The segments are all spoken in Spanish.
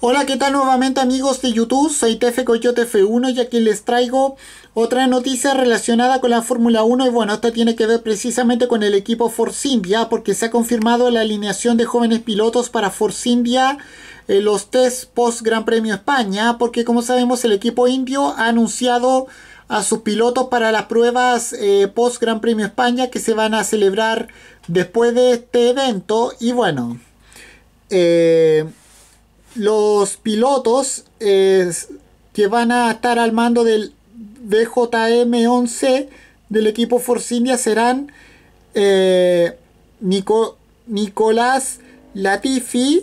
Hola, ¿qué tal nuevamente amigos de YouTube? Soy TF Coyote F1 y aquí les traigo otra noticia relacionada con la Fórmula 1 y bueno, esta tiene que ver precisamente con el equipo Force India porque se ha confirmado la alineación de jóvenes pilotos para Force India en los test post Gran Premio España porque como sabemos el equipo indio ha anunciado a sus pilotos para las pruebas eh, post Gran Premio España que se van a celebrar después de este evento y bueno... Eh, los pilotos eh, que van a estar al mando del BJM-11 del equipo Force serán eh, Nicolás Latifi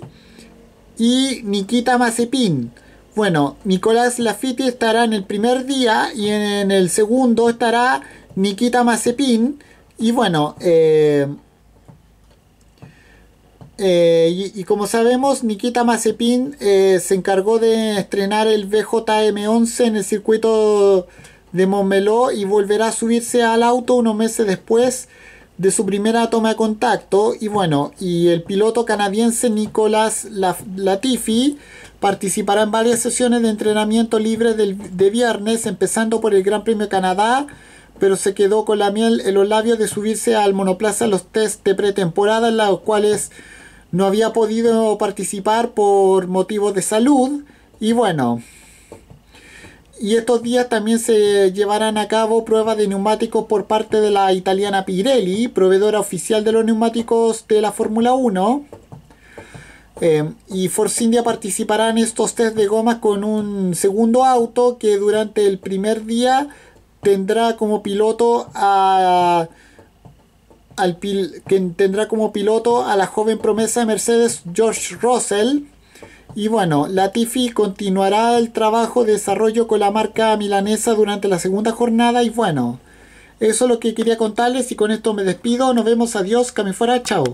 y Nikita Mazepin. Bueno, Nicolás Latifi estará en el primer día y en, el segundo estará Nikita Mazepin. Y bueno, eh, eh, y, como sabemos, Nikita Mazepin eh, se encargó de estrenar el BJM11 en el circuito de Montmeló y volverá a subirse al auto unos meses después de su primera toma de contacto. Y bueno, y el piloto canadiense Nicolas Latifi participará en varias sesiones de entrenamiento libre de viernes, empezando por el Gran Premio Canadá, pero se quedó con la miel en los labios de subirse al monoplaza los test de pretemporada, en los cuales no había podido participar por motivos de salud y bueno. Y estos días también se llevarán a cabo pruebas de neumáticos por parte de la italiana Pirelli, proveedora oficial de los neumáticos de la Fórmula 1. Eh, y Force India participará en estos test de gomas con un segundo auto que durante el primer día tendrá como piloto a al tendrá como piloto a la joven promesa de Mercedes George Russell. Y bueno, Latifi continuará el trabajo de desarrollo con la marca milanesa durante la segunda jornada. Y bueno, eso es lo que quería contarles y con esto me despido. Nos vemos, adiós, que fuera, chao.